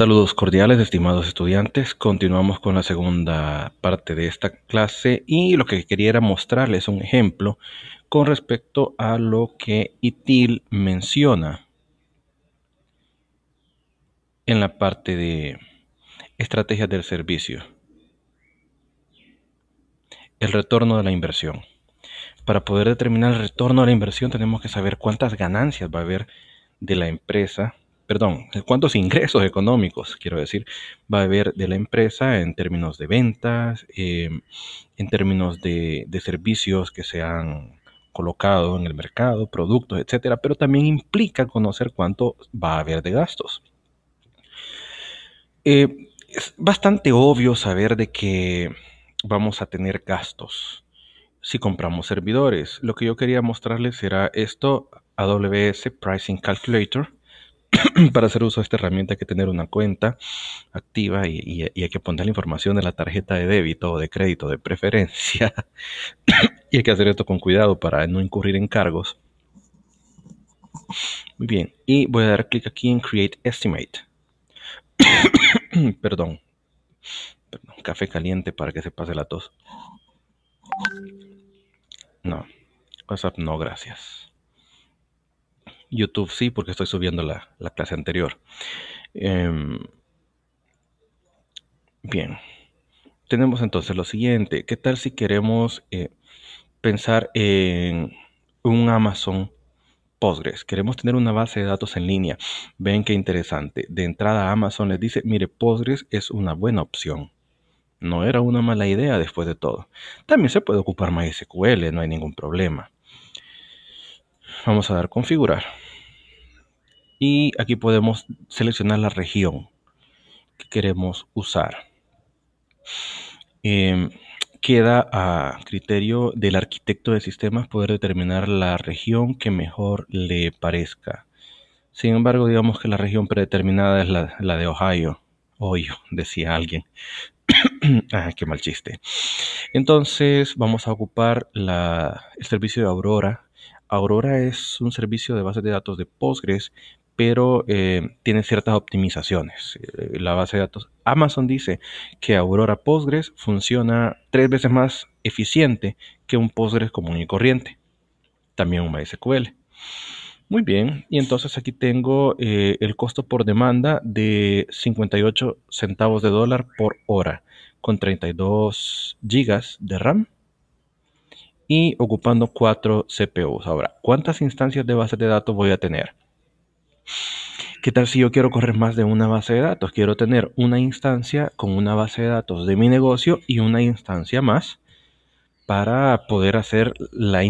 Saludos cordiales, estimados estudiantes. Continuamos con la segunda parte de esta clase y lo que quería era mostrarles un ejemplo con respecto a lo que Itil menciona en la parte de estrategias del servicio. El retorno de la inversión. Para poder determinar el retorno de la inversión tenemos que saber cuántas ganancias va a haber de la empresa perdón, cuántos ingresos económicos, quiero decir, va a haber de la empresa en términos de ventas, em, en términos de, servicios que se han colocado en el mercado, productos, etcétera, pero también implica conocer cuánto va a haber de gastos. Eh, es bastante obvio saber de que vamos a tener gastos si compramos servidores. Lo que yo quería mostrarles era esto AWS Pricing Calculator para hacer uso de esta herramienta hay que tener una cuenta activa y, hay que poner la información de la tarjeta de débito o de crédito de preferencia. y hay que hacer esto con cuidado para no incurrir en cargos. Muy bien, y voy a dar clic aquí en Create Estimate. Perdón. Perdón, café caliente para que se pase la tos. No, WhatsApp no, gracias. YouTube sí, porque estoy subiendo la, clase anterior. Em, bien, tenemos entonces lo siguiente. ¿Qué tal si queremos eh, pensar en un Amazon Postgres? Queremos tener una base de datos en línea. Ven qué interesante. De entrada Amazon les dice, mire, Postgres es una buena opción. No era una mala idea después de todo. También se puede ocupar MySQL, no hay ningún problema vamos a dar configurar y aquí podemos seleccionar la región que queremos usar em, queda a criterio del arquitecto de sistemas poder determinar la región que mejor le parezca sin embargo digamos que la región predeterminada es la, de Ohio Ohio decía alguien ah, qué mal chiste entonces vamos a ocupar la, el servicio de Aurora Aurora es un servicio de base de datos de Postgres, pero eh, tiene ciertas optimizaciones. Eh, la base de datos Amazon dice que Aurora Postgres funciona tres veces más eficiente que un Postgres común y corriente. También un MySQL. Muy bien, y entonces aquí tengo eh, el costo por demanda de 58 centavos de dólar por hora, con 32 gigas de RAM y ocupando cuatro CPUs. Ahora, ¿cuántas instancias de base de datos voy a tener? ¿Qué tal si yo quiero correr más de una base de datos? Quiero tener una instancia con una base de datos de mi negocio y una instancia más para poder hacer la,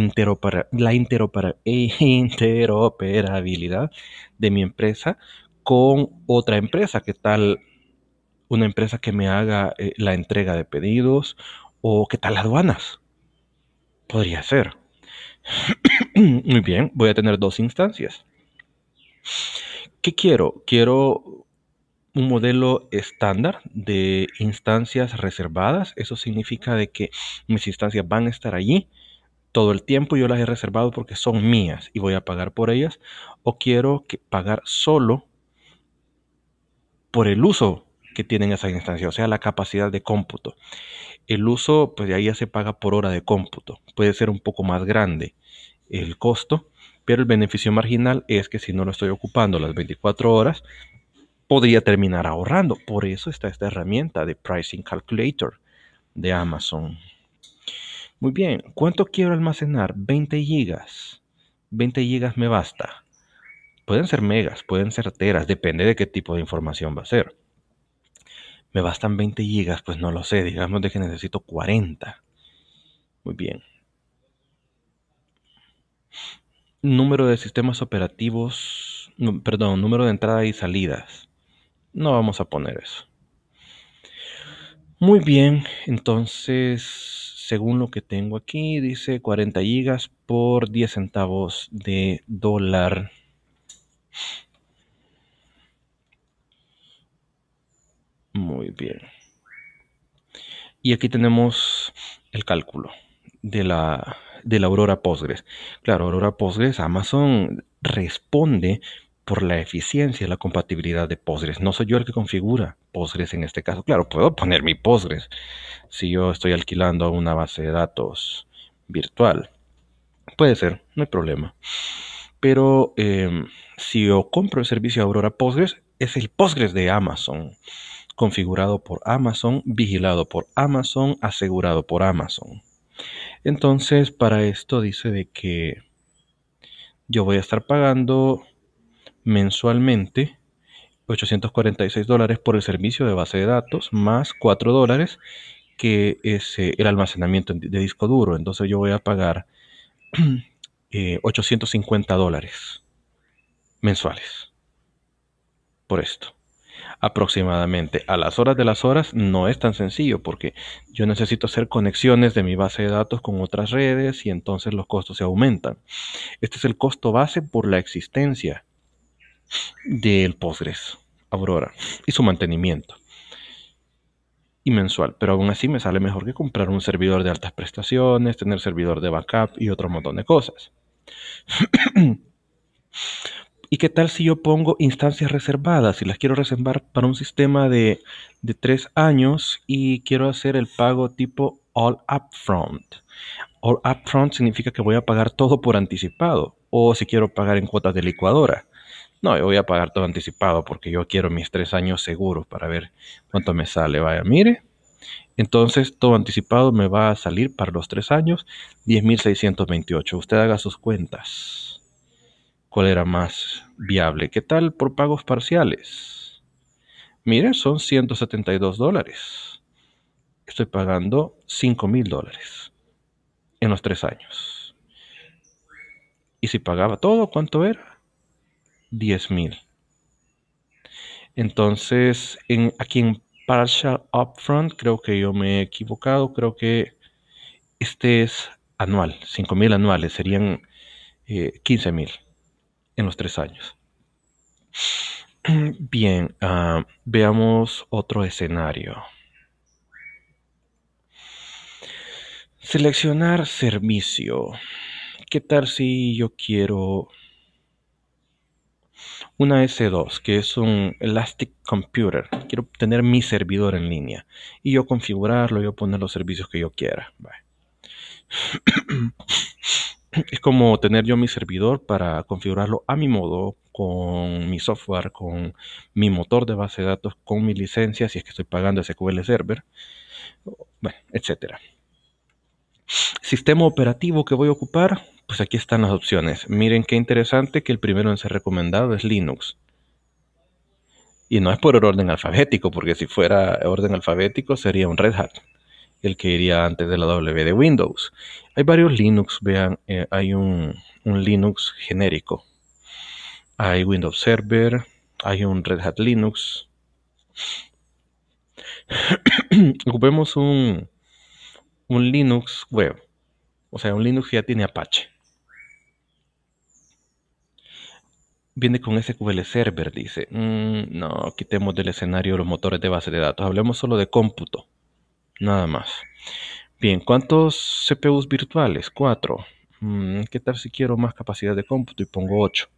la interoperabilidad de mi empresa con otra empresa. ¿Qué tal una empresa que me haga eh, la entrega de pedidos o qué tal aduanas? Podría ser. Muy bien, voy a tener dos instancias. ¿Qué quiero? Quiero un modelo estándar de instancias reservadas. Eso significa de que mis instancias van a estar allí todo el tiempo. Yo las he reservado porque son mías y voy a pagar por ellas. O quiero que pagar solo por el uso que tienen esas instancias, o sea, la capacidad de cómputo. El uso, pues de ahí ya se paga por hora de cómputo. Puede ser un poco más grande el costo, pero el beneficio marginal es que si no lo estoy ocupando las 24 horas, podría terminar ahorrando. Por eso está esta herramienta de Pricing Calculator de Amazon. Muy bien, ¿cuánto quiero almacenar? 20 gigas. 20 gigas me basta. Pueden ser megas, pueden ser teras, depende de qué tipo de información va a ser me bastan 20 gigas, pues no lo sé, digamos de que necesito 40. Muy bien. Número de sistemas operativos, perdón, número de entradas y salidas. No vamos a poner eso. Muy bien, entonces, según lo que tengo aquí, dice 40 gigas por 10 centavos de dólar. Muy bien. Y aquí tenemos el cálculo de la, de Aurora Postgres. Claro, Aurora Postgres, Amazon responde por la eficiencia y la compatibilidad de Postgres. No soy yo el que configura Postgres en este caso. Claro, puedo poner mi Postgres si yo estoy alquilando una base de datos virtual. Puede ser, no hay problema. Pero eh, si yo compro el servicio Aurora Postgres, es el Postgres de Amazon configurado por Amazon, vigilado por Amazon, asegurado por Amazon. Entonces, para esto dice de que yo voy a estar pagando mensualmente 846 dólares por el servicio de base de datos más 4 dólares que es el almacenamiento de disco duro. Entonces yo voy a pagar 850 eh, dólares mensuales por esto aproximadamente a las horas de las horas no es tan sencillo porque yo necesito hacer conexiones de mi base de datos con otras redes y entonces los costos se aumentan. Este es el costo base por la existencia del Postgres Aurora y su mantenimiento y mensual, pero aún así me sale mejor que comprar un servidor de altas prestaciones, tener servidor de backup y otro montón de cosas. ¿Y qué tal si yo pongo instancias reservadas? Si las quiero reservar para un sistema de, de tres años y quiero hacer el pago tipo all upfront. All upfront significa que voy a pagar todo por anticipado. O si quiero pagar en cuotas de licuadora. No, yo voy a pagar todo anticipado porque yo quiero mis tres años seguros para ver cuánto me sale. Vaya, mire. Entonces, todo anticipado me va a salir para los tres años 10.628. Usted haga sus cuentas. ¿Cuál era más viable? ¿Qué tal por pagos parciales? Miren, son 172 dólares. Estoy pagando 5 mil dólares en los tres años. Y si pagaba todo, ¿cuánto era? 10 mil. Entonces, en, aquí en Partial Upfront, creo que yo me he equivocado. Creo que este es anual, 5 mil anuales, serían 15 eh, mil en los tres años. Bien, ah, veamos otro escenario. Seleccionar servicio. ¿Qué tal si yo quiero una S2, que es un Elastic Computer? Quiero tener mi servidor en línea y yo configurarlo, yo poner los servicios que yo quiera. es como tener yo mi servidor para configurarlo a mi modo, con mi software, con mi motor de base de datos, con mi licencia, si es que estoy pagando SQL Server, bueno, etc. Sistema operativo que voy a ocupar, pues aquí están las opciones. Miren qué interesante que el primero en ser recomendado es Linux. Y no es por orden alfabético, porque si fuera orden alfabético sería un Red Hat el que iría antes de la W de Windows. Hay varios Linux, vean, eh, hay un, Linux genérico. Hay Windows Server, hay un Red Hat Linux. Ocupemos un, Linux web, o sea, un Linux que ya tiene Apache. viene con SQL Server, dice. Mm, no, quitemos del escenario los motores de base de datos. Hablemos solo de cómputo nada más. Bien, ¿cuántos CPUs virtuales? 4. Mm, ¿Qué tal si quiero más capacidad de cómputo y pongo 8?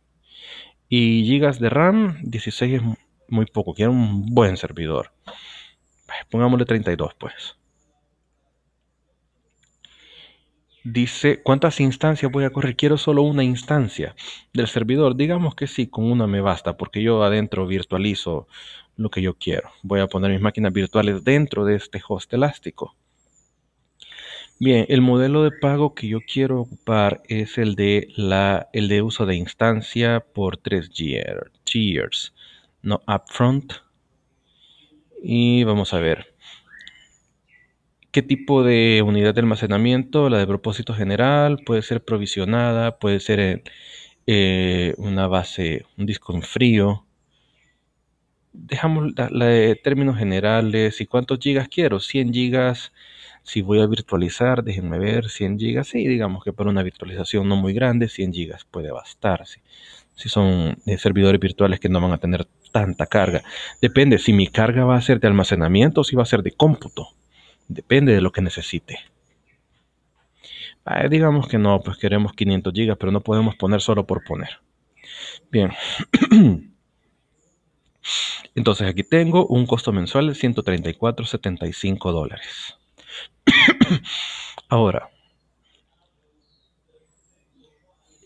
Y gigas de RAM, 16 es muy poco, quiero un buen servidor. Pongámosle 32 pues. Dice, ¿cuántas instancias voy a correr? Quiero solo una instancia del servidor. Digamos que sí, con una me basta, porque yo adentro virtualizo lo que yo quiero. Voy a poner mis máquinas virtuales dentro de este host elástico. Bien, el modelo de pago que yo quiero ocupar es el de, la, el de uso de instancia por 3 years, no upfront. Y vamos a ver. ¿Qué tipo de unidad de almacenamiento? La de propósito general, puede ser provisionada, puede ser eh, una base, un disco en frío, dejamos la, de términos generales y cuántos gigas quiero, 100 gigas, si voy a virtualizar, déjenme ver, 100 gigas, sí, digamos que para una virtualización no muy grande, 100 gigas puede bastarse. Si son eh, servidores virtuales que no van a tener tanta carga. Depende si mi carga va a ser de almacenamiento o si va a ser de cómputo. Depende de lo que necesite. digamos que no, pues queremos 500 gigas, pero no podemos poner solo por poner. Bien. Entonces aquí tengo un costo mensual de 134.75 dólares. Ahora,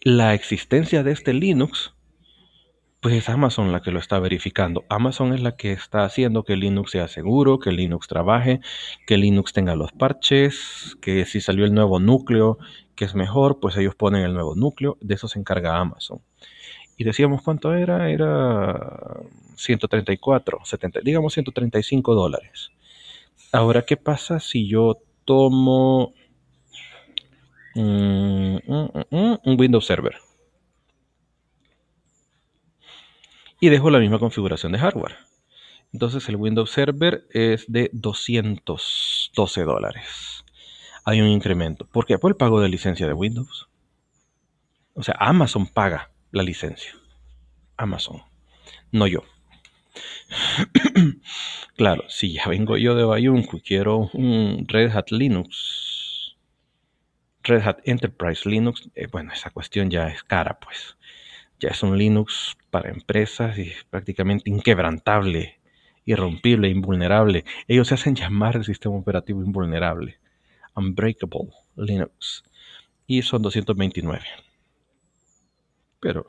la existencia de este Linux, pues es Amazon la que lo está verificando. Amazon es la que está haciendo que Linux sea seguro, que Linux trabaje, que Linux tenga los parches, que si salió el nuevo núcleo, que es mejor, pues ellos ponen el nuevo núcleo. De eso se encarga Amazon. Y decíamos cuánto era, era 134, 70, digamos 135 dólares. Ahora, ¿qué pasa si yo tomo mm, mm, mm, un Windows Server? Y dejo la misma configuración de hardware. Entonces el Windows Server es de 212 dólares. Hay un incremento. ¿Por qué? Por el pago de licencia de Windows. O sea, Amazon paga la licencia. Amazon, no yo. claro, si ya vengo yo de Bayunco y quiero un Red Hat Linux, Red Hat Enterprise Linux, eh, bueno, esa cuestión ya es cara, pues. Ya es un Linux para empresas y es prácticamente inquebrantable, irrompible, invulnerable. Ellos se hacen llamar el sistema operativo invulnerable. Unbreakable Linux. Y son 229. Pero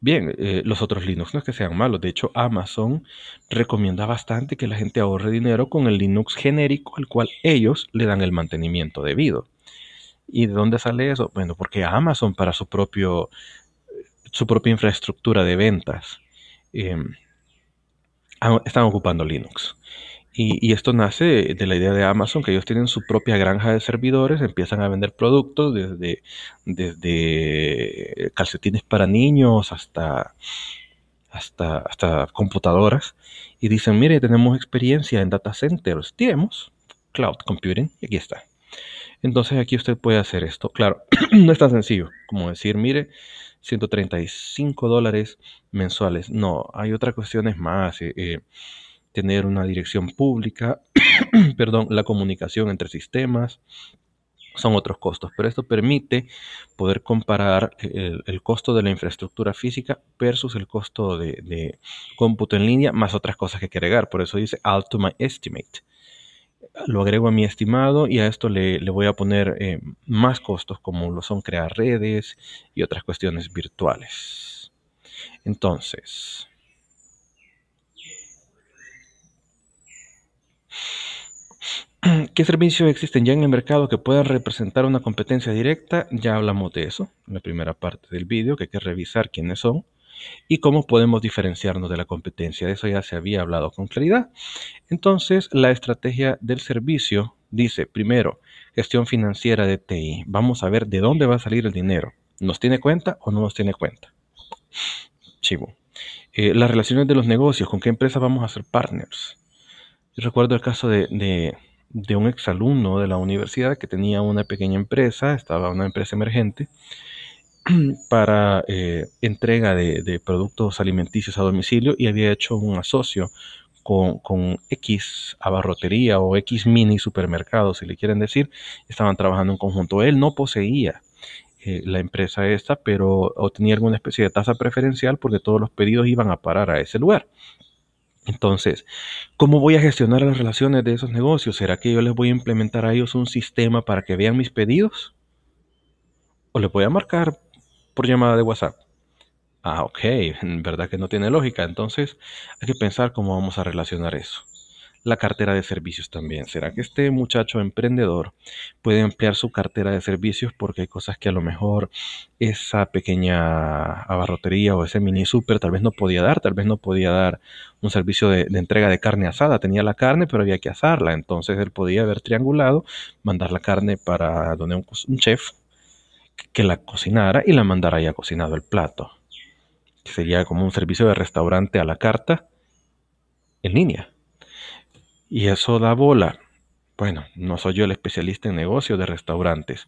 Bien, eh, los otros Linux no es que sean malos. De hecho, Amazon recomienda bastante que la gente ahorre dinero con el Linux genérico al cual ellos le dan el mantenimiento debido. ¿Y de dónde sale eso? Bueno, porque Amazon para su propio su propia infraestructura de ventas em, están ocupando Linux. Y, esto nace de la idea de Amazon, que ellos tienen su propia granja de servidores, empiezan a vender productos desde, desde calcetines para niños hasta, hasta, hasta computadoras. Y dicen, mire, tenemos experiencia en data centers, tenemos cloud computing, y aquí está. Entonces aquí usted puede hacer esto. Claro, no es tan sencillo como decir, mire, 135 dólares mensuales. No, hay otras cuestiones más. Eh, eh, tener una dirección pública, perdón, la comunicación entre sistemas, son otros costos, pero esto permite poder comparar el, costo de la infraestructura física versus el costo de, cómputo en línea más otras cosas que, agregar. Por eso dice add to my estimate. Lo agrego a mi estimado y a esto le, voy a poner eh, más costos como lo son crear redes y otras cuestiones virtuales. Entonces, ¿Qué servicios existen ya en el mercado que puedan representar una competencia directa? Ya hablamos de eso en la primera parte del vídeo, que hay que revisar quiénes son y cómo podemos diferenciarnos de la competencia. De eso ya se había hablado con claridad. Entonces, la estrategia del servicio dice, primero, gestión financiera de TI. Vamos a ver de dónde va a salir el dinero. ¿Nos tiene cuenta o no nos tiene cuenta? Chivo. Eh, las relaciones de los negocios, con qué empresa vamos a ser partners. Yo recuerdo el caso de de un exalumno de la universidad que tenía una pequeña empresa, estaba una empresa emergente, para eh, entrega de, productos alimenticios a domicilio y había hecho un asocio con, con, X abarrotería o X mini supermercado, si le quieren decir, estaban trabajando en conjunto. Él no poseía eh, la empresa esta, pero obtenía alguna especie de tasa preferencial porque todos los pedidos iban a parar a ese lugar. Entonces, ¿cómo voy a gestionar las relaciones de esos negocios? ¿Será que yo les voy a implementar a ellos un sistema para que vean mis pedidos? ¿O les voy a marcar por llamada de WhatsApp? Ah, ok, en verdad que no tiene lógica. Entonces, hay que pensar cómo vamos a relacionar eso la cartera de servicios también. ¿Será que este muchacho emprendedor puede ampliar su cartera de servicios porque hay cosas que a lo mejor esa pequeña abarrotería o ese mini super tal vez no podía dar? Tal vez no podía dar un servicio de, entrega de carne asada. Tenía la carne, pero había que asarla. Entonces él podía haber triangulado, mandar la carne para donde un, chef que la cocinara y la mandara ya cocinado el plato. sería como un servicio de restaurante a la carta en línea y eso da bola. Bueno, no soy yo el especialista en negocios de restaurantes,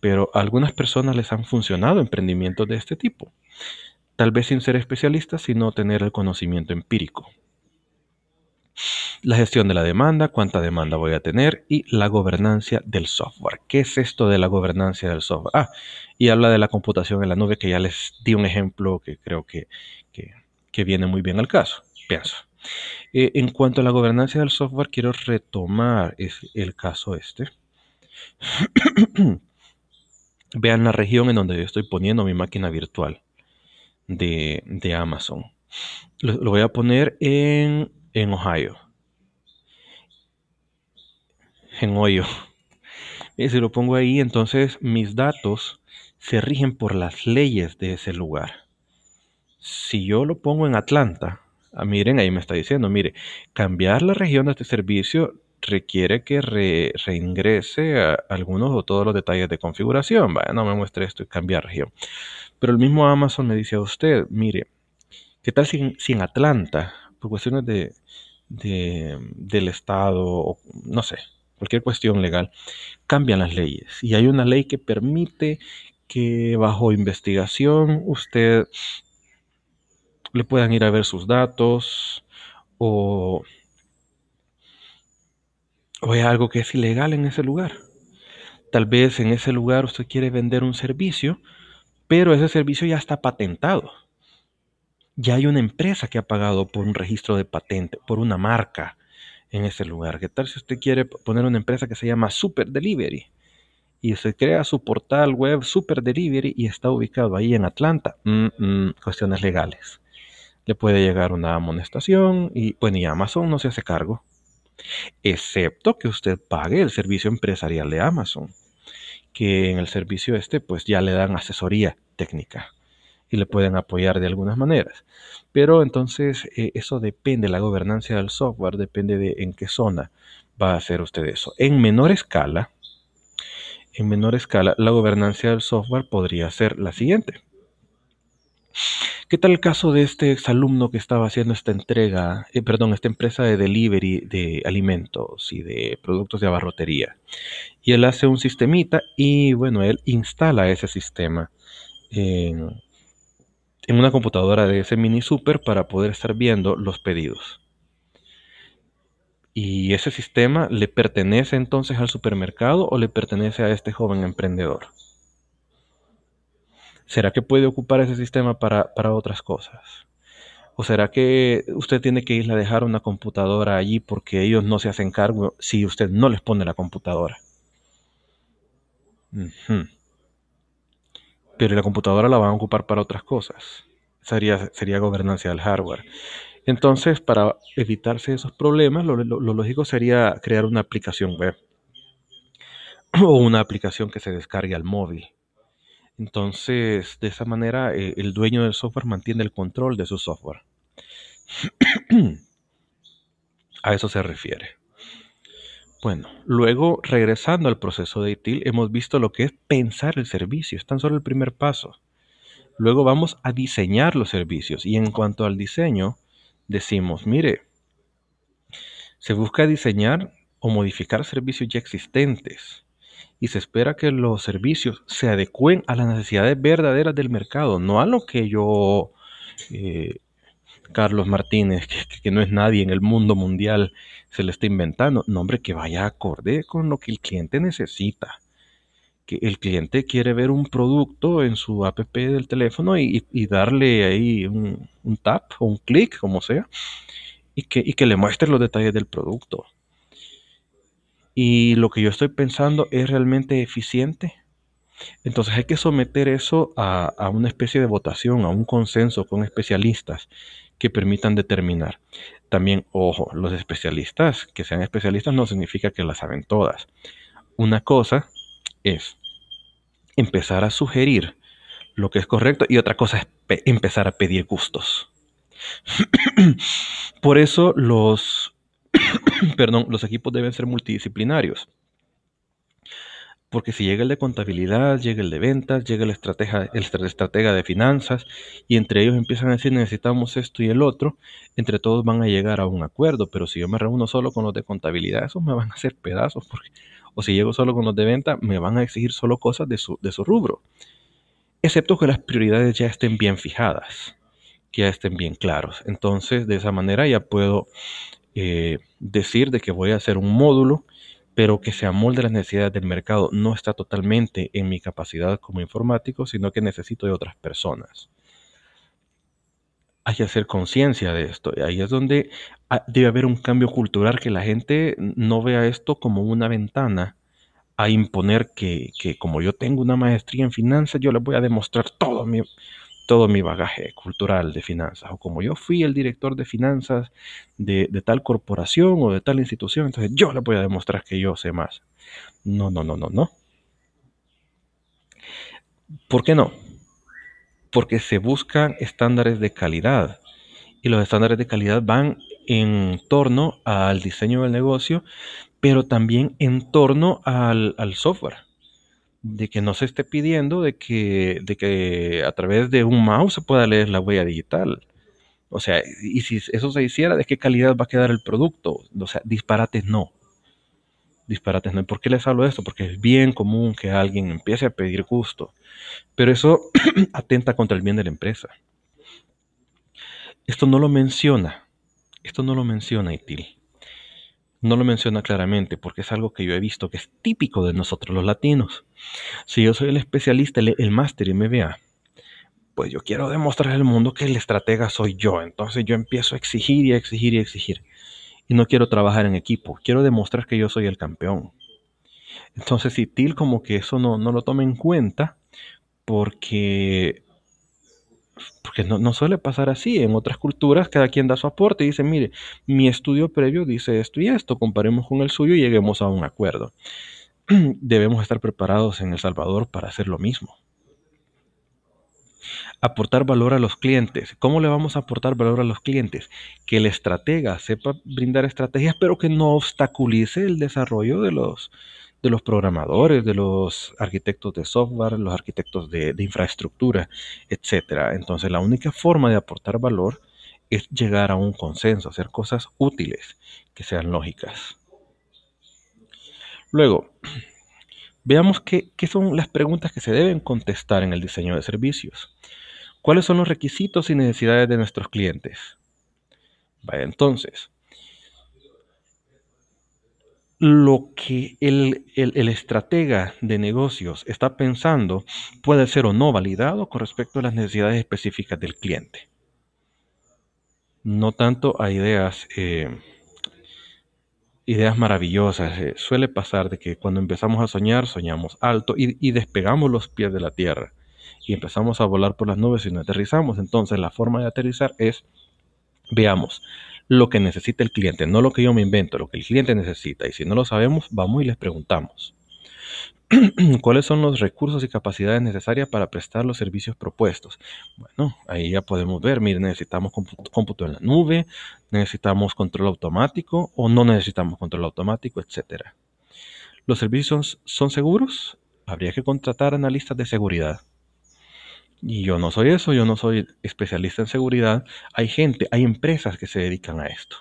pero a algunas personas les han funcionado emprendimientos de este tipo, tal vez sin ser especialistas, sino tener el conocimiento empírico. La gestión de la demanda, cuánta demanda voy a tener y la gobernancia del software. ¿Qué es esto de la gobernancia del software? Ah, y habla de la computación en la nube, que ya les di un ejemplo que creo que, que, que viene muy bien al caso, pienso. Eh, en cuanto a la gobernanza del software, quiero retomar el caso este. Vean la región en donde yo estoy poniendo mi máquina virtual de, Amazon. Lo, voy a poner en, Ohio. En Ohio. Eh, si lo pongo ahí, entonces mis datos se rigen por las leyes de ese lugar. Si yo lo pongo en Atlanta, Ah, miren, ahí me está diciendo, mire, cambiar la región de este servicio requiere que reingrese algunos o todos los detalles de configuración. Vaya, no me muestre esto y cambiar región. Pero el mismo Amazon me dice a usted, mire, ¿qué tal si, en Atlanta, por cuestiones de, del Estado, o, no sé, cualquier cuestión legal, cambian las leyes? Y hay una ley que permite que bajo investigación usted le puedan ir a ver sus datos o, o hay algo que es ilegal en ese lugar. Tal vez en ese lugar usted quiere vender un servicio, pero ese servicio ya está patentado. Ya hay una empresa que ha pagado por un registro de patente, por una marca en ese lugar. ¿Qué tal si usted quiere poner una empresa que se llama Super Delivery? Y se crea su portal web Super Delivery y está ubicado ahí en Atlanta. Mm, mm, cuestiones legales le puede llegar una amonestación y, bueno, y Amazon no se hace cargo, excepto que usted pague el servicio empresarial de Amazon, que en el servicio este pues ya le dan asesoría técnica y le pueden apoyar de algunas maneras. Pero entonces eh, eso depende, la gobernanza del software depende de en qué zona va a hacer usted eso. En menor escala, en menor escala, la gobernanza del software podría ser la siguiente. ¿Qué tal el caso de este exalumno que estaba haciendo esta entrega, eh, perdón, esta empresa de delivery de alimentos y de productos de abarrotería? Y él hace un sistemita y bueno, él instala ese sistema en, en una computadora de ese mini super para poder estar viendo los pedidos. Y ese sistema le pertenece entonces al supermercado o le pertenece a este joven emprendedor. ¿Será que puede ocupar ese sistema para, otras cosas? ¿O será que usted tiene que ir a dejar una computadora allí porque ellos no se hacen cargo si usted no les pone la computadora? Pero la computadora la van a ocupar para otras cosas. Sería, sería gobernancia del hardware. Entonces, para evitarse esos problemas, lo lógico sería crear una aplicación web o una aplicación que se descargue al móvil entonces, de esa manera, eh, el dueño del software mantiene el control de su software. A eso se refiere. Bueno, luego regresando al proceso de ITIL, hemos visto lo que es pensar el servicio, es tan solo el primer paso. Luego vamos a diseñar los servicios y en cuanto al diseño, decimos, mire, se busca diseñar o modificar servicios ya existentes y se espera que los servicios se adecúen a las necesidades verdaderas del mercado, no a lo que yo, eh, Carlos Martínez, que, no es nadie en el mundo mundial, se le está inventando. No, hombre, que vaya acorde con lo que el cliente necesita. Que el cliente quiere ver un producto en su app del teléfono y, darle ahí un, tap o un clic, como sea, y que le muestre los detalles del producto y lo que yo estoy pensando es realmente eficiente. Entonces hay que someter eso a, una especie de votación, a un consenso con especialistas que permitan determinar. También, ojo, los especialistas, que sean especialistas no significa que las saben todas. Una cosa es empezar a sugerir lo que es correcto y otra cosa es empezar a pedir gustos. Por eso los perdón, los equipos deben ser multidisciplinarios. Porque si llega el de contabilidad, llega el de ventas, llega el estratega, el estratega de finanzas, y entre ellos empiezan a decir necesitamos esto y el otro, entre todos van a llegar a un acuerdo. Pero si yo me reúno solo con los de contabilidad, esos me van a hacer pedazos. o si llego solo con los de venta, me van a exigir solo cosas de su, de su rubro. Excepto que las prioridades ya estén bien fijadas, que ya estén bien claros. Entonces, de esa manera ya puedo eh, decir de que voy a hacer un módulo, pero que se amolde las necesidades del mercado. No está totalmente en mi capacidad como informático, sino que necesito de otras personas. Hay que hacer conciencia de esto. Y ahí es donde ah, debe haber un cambio cultural que la gente no vea esto como una ventana a imponer que, que como yo tengo una maestría en finanzas, yo les voy a demostrar todo mi todo mi bagaje cultural de finanzas, o como yo fui el director de finanzas de, tal corporación o de tal institución, entonces yo le voy a demostrar que yo sé más. No, no, no, no, no. ¿Por qué no? Porque se buscan estándares de calidad y los estándares de calidad van en torno al diseño del negocio, pero también en torno al, al software de que no se esté pidiendo de que, de que a través de un mouse se pueda leer la huella digital. O sea, y si eso se hiciera, ¿de qué calidad va a quedar el producto? O sea, disparates no. Disparates no. ¿Por qué les hablo de esto? Porque es bien común que alguien empiece a pedir gusto. Pero eso atenta contra el bien de la empresa. Esto no lo menciona. Esto no lo menciona ITIL no lo menciona claramente porque es algo que yo he visto que es típico de nosotros los latinos. Si yo soy el especialista, el, máster y me vea, pues yo quiero demostrar al mundo que el estratega soy yo. Entonces yo empiezo a exigir y a exigir y a exigir. Y no quiero trabajar en equipo, quiero demostrar que yo soy el campeón. Entonces, si TIL como que eso no, no lo toma en cuenta, porque porque no, suele pasar así. En otras culturas cada quien da su aporte y dice, mire, mi estudio previo dice esto y esto, comparemos con el suyo y lleguemos a un acuerdo. Debemos estar preparados en El Salvador para hacer lo mismo. Aportar valor a los clientes. ¿Cómo le vamos a aportar valor a los clientes? Que el estratega sepa brindar estrategias, pero que no obstaculice el desarrollo de los, de los programadores, de los arquitectos de software, los arquitectos de, infraestructura, etc. Entonces la única forma de aportar valor es llegar a un consenso, hacer cosas útiles que sean lógicas. Luego, veamos qué, qué, son las preguntas que se deben contestar en el diseño de servicios. ¿Cuáles son los requisitos y necesidades de nuestros clientes? Vaya, entonces, lo que el, estratega de negocios está pensando puede ser o no validado con respecto a las necesidades específicas del cliente. No tanto a ideas, eh, ideas maravillosas. Eh, suele pasar de que cuando empezamos a soñar, soñamos alto y, y despegamos los pies de la tierra y empezamos a volar por las nubes y nos aterrizamos. Entonces la forma de aterrizar es, veamos, lo que necesita el cliente, no lo que yo me invento, lo que el cliente necesita. Y si no lo sabemos, vamos y les preguntamos. ¿Cuáles son los recursos y capacidades necesarias para prestar los servicios propuestos? Bueno, ahí ya podemos ver, miren, necesitamos cómputo en la nube, necesitamos control automático o no necesitamos control automático, etc. ¿Los servicios son seguros? Habría que contratar analistas de seguridad. Y yo no soy eso, yo no soy especialista en seguridad. Hay gente, hay empresas que se dedican a esto.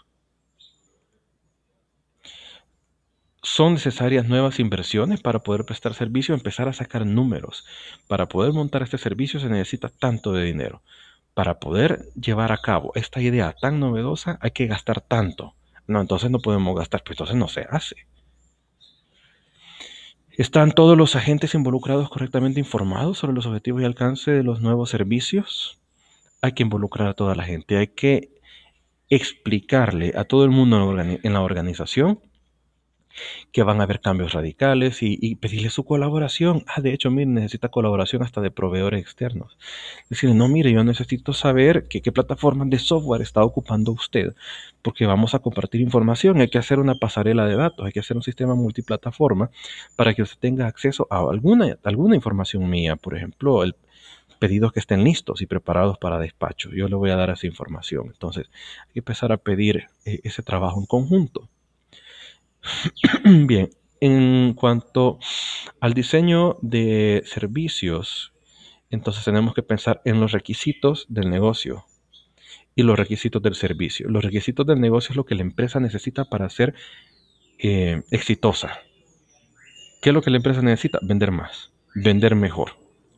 Son necesarias nuevas inversiones para poder prestar servicio, empezar a sacar números. Para poder montar este servicio se necesita tanto de dinero. Para poder llevar a cabo esta idea tan novedosa hay que gastar tanto. No, entonces no podemos gastar, pues entonces no se hace. ¿Están todos los agentes involucrados correctamente informados sobre los objetivos y alcance de los nuevos servicios? Hay que involucrar a toda la gente, hay que explicarle a todo el mundo en la organización que van a haber cambios radicales y, pedirle su colaboración. Ah, de hecho, mire, necesita colaboración hasta de proveedores externos. Decirle, no, mire, yo necesito saber qué plataforma de software está ocupando usted, porque vamos a compartir información, hay que hacer una pasarela de datos, hay que hacer un sistema multiplataforma para que usted tenga acceso a alguna, alguna información mía, por ejemplo, el, pedidos que estén listos y preparados para despacho. Yo le voy a dar esa información. Entonces, hay que empezar a pedir eh, ese trabajo en conjunto. Bien, en cuanto al diseño de servicios, entonces tenemos que pensar en los requisitos del negocio y los requisitos del servicio. Los requisitos del negocio es lo que la empresa necesita para ser eh, exitosa. ¿Qué es lo que la empresa necesita? Vender más, vender mejor.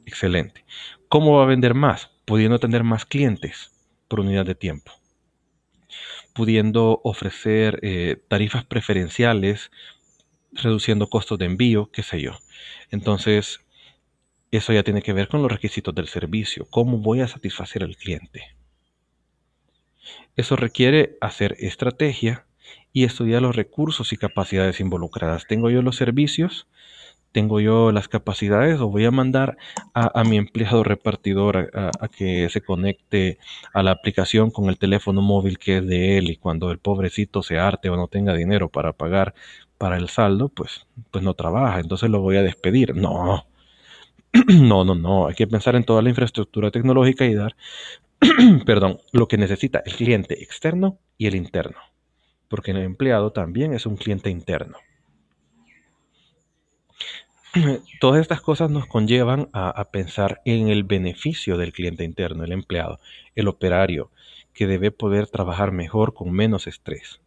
Excelente. ¿Cómo va a vender más? Pudiendo tener más clientes por unidad de tiempo pudiendo ofrecer eh, tarifas preferenciales, reduciendo costos de envío, qué sé yo. Entonces, eso ya tiene que ver con los requisitos del servicio, cómo voy a satisfacer al cliente. Eso requiere hacer estrategia y estudiar los recursos y capacidades involucradas. Tengo yo los servicios, tengo yo las capacidades o voy a mandar a, mi empleado repartidor a, que se conecte a la aplicación con el teléfono móvil que es de él y cuando el pobrecito se arte o no tenga dinero para pagar para el saldo, pues, pues no trabaja, entonces lo voy a despedir. No, no, no, no, hay que pensar en toda la infraestructura tecnológica y dar, perdón, lo que necesita el cliente externo y el interno, porque el empleado también es un cliente interno. todas estas cosas nos conllevan a, pensar en el beneficio del cliente interno, el empleado, el operario, que debe poder trabajar mejor con menos estrés.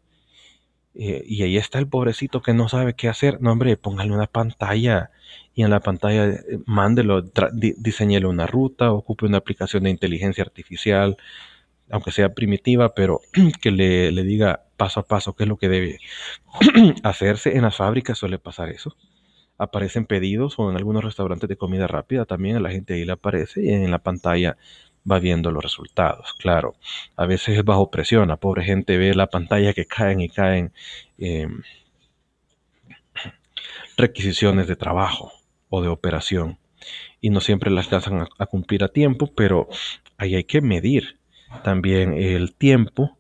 Eh, y ahí está el pobrecito que no sabe qué hacer. No, hombre, póngale una pantalla y en la pantalla eh, mándelo, una ruta, ocupe una aplicación de inteligencia artificial, aunque sea primitiva, pero que le, le diga paso a paso qué es lo que debe hacerse. En las fábricas suele pasar eso aparecen pedidos o en algunos restaurantes de comida rápida también a la gente ahí le aparece y en la pantalla va viendo los resultados. Claro, a veces es bajo presión, la pobre gente ve la pantalla que caen y caen em, requisiciones de trabajo o de operación y no siempre las alcanzan a, cumplir a tiempo, pero ahí hay que medir también el tiempo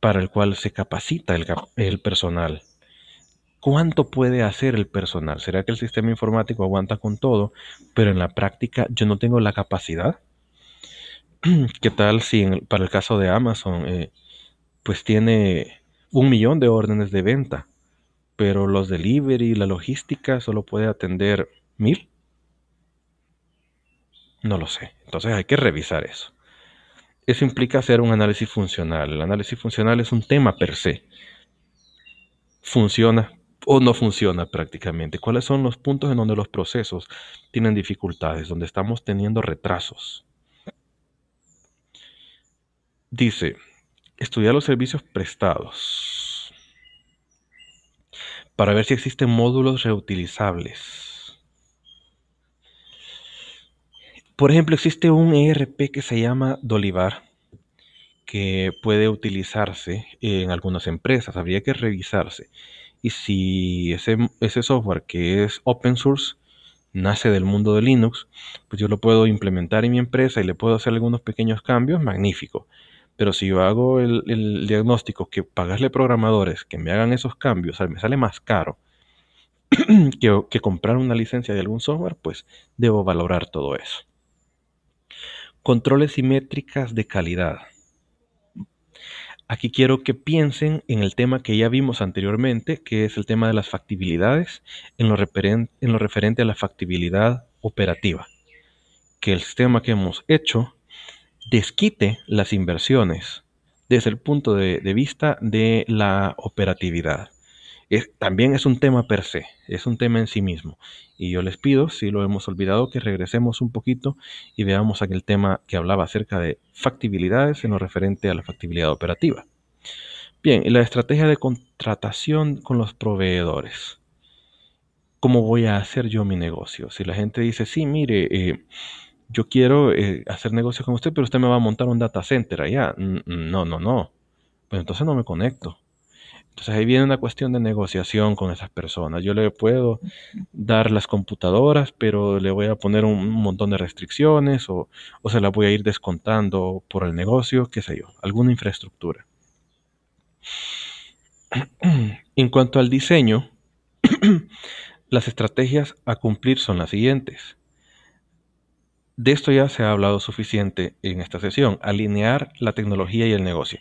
para el cual se capacita el, el personal ¿Cuánto puede hacer el personal? ¿Será que el sistema informático aguanta con todo, pero en la práctica yo no tengo la capacidad? ¿Qué tal si para el caso de Amazon, eh, pues tiene un millón de órdenes de venta, pero los delivery, la logística solo puede atender mil? No lo sé. Entonces hay que revisar eso. Eso implica hacer un análisis funcional. El análisis funcional es un tema per se. Funciona, o no funciona prácticamente. ¿Cuáles son los puntos en donde los procesos tienen dificultades, donde estamos teniendo retrasos? Dice, estudiar los servicios prestados para ver si existen módulos reutilizables. Por ejemplo, existe un ERP que se llama Dolivar que puede utilizarse en algunas empresas, habría que revisarse y si ese, software que es open source nace del mundo de Linux, pues yo lo puedo implementar en mi empresa y le puedo hacer algunos pequeños cambios, magnífico. Pero si yo hago el, diagnóstico que pagarle programadores que me hagan esos cambios, o me sale más caro que, que comprar una licencia de algún software, pues debo valorar todo eso. Controles y métricas de calidad. Aquí quiero que piensen en el tema que ya vimos anteriormente, que es el tema de las factibilidades, en lo, referente a la factibilidad operativa. Que el sistema que hemos hecho desquite las inversiones desde el punto de vista de la operatividad también es un tema per se, es un tema en sí mismo. Y yo les pido, si lo hemos olvidado, que regresemos un poquito y veamos aquel tema que hablaba acerca de factibilidades en lo referente a la factibilidad operativa. Bien, y la estrategia de contratación con los proveedores. ¿Cómo voy a hacer yo mi negocio? Si la gente dice, sí, mire, eh, yo quiero eh, hacer negocio con usted, pero usted me va a montar un data center allá. Mm, mm, no, no, no. Pues entonces no me conecto. Entonces ahí viene una cuestión de negociación con esas personas. Yo le puedo dar las computadoras, pero le voy a poner un montón de restricciones o, se las voy a ir descontando por el negocio, qué sé yo, alguna infraestructura. En cuanto al diseño, las estrategias a cumplir son las siguientes. De esto ya se ha hablado suficiente en esta sesión. Alinear la tecnología y el negocio.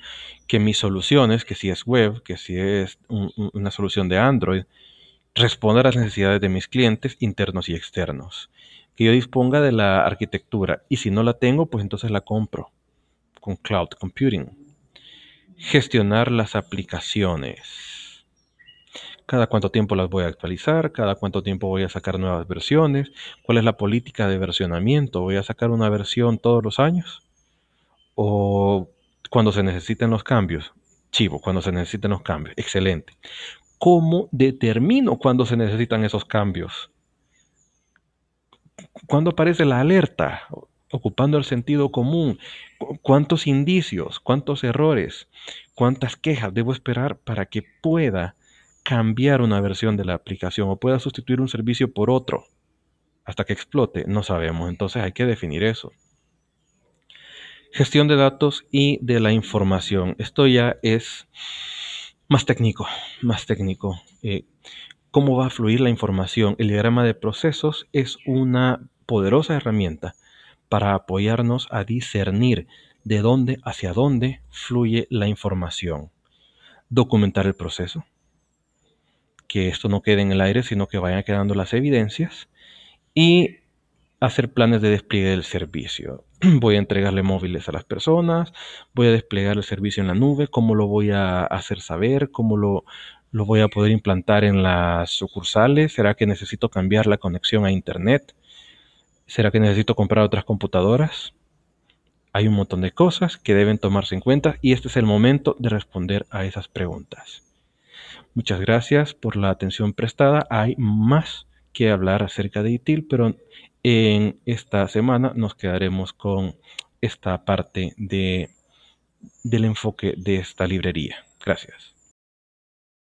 Que mis soluciones, que si es web, que si es una solución de Android, responda a las necesidades de mis clientes internos y externos. Que yo disponga de la arquitectura y si no la tengo, pues entonces la compro con cloud computing. Gestionar las aplicaciones cada cuánto tiempo las voy a actualizar, cada cuánto tiempo voy a sacar nuevas versiones, cuál es la política de versionamiento, voy a sacar una versión todos los años o cuando se necesiten los cambios. Chivo, cuando se necesiten los cambios. Excelente. ¿Cómo determino cuando se necesitan esos cambios? ¿Cuándo aparece la alerta? Ocupando el sentido común. ¿Cuántos indicios? ¿Cuántos errores? ¿Cuántas quejas debo esperar para que pueda cambiar una versión de la aplicación o pueda sustituir un servicio por otro hasta que explote, no sabemos. Entonces hay que definir eso. Gestión de datos y de la información. Esto ya es más técnico, más técnico. Eh, ¿Cómo va a fluir la información? El diagrama de procesos es una poderosa herramienta para apoyarnos a discernir de dónde hacia dónde fluye la información. Documentar el proceso, que esto no quede en el aire, sino que vayan quedando las evidencias y hacer planes de despliegue del servicio. Voy a entregarle móviles a las personas, voy a desplegar el servicio en la nube, cómo lo voy a hacer saber, cómo lo, lo voy a poder implantar en las sucursales, será que necesito cambiar la conexión a Internet, será que necesito comprar otras computadoras. Hay un montón de cosas que deben tomarse en cuenta y este es el momento de responder a esas preguntas. Muchas gracias por la atención prestada. Hay más que hablar acerca de ITIL, pero en esta semana nos quedaremos con esta parte de, del enfoque de esta librería. Gracias.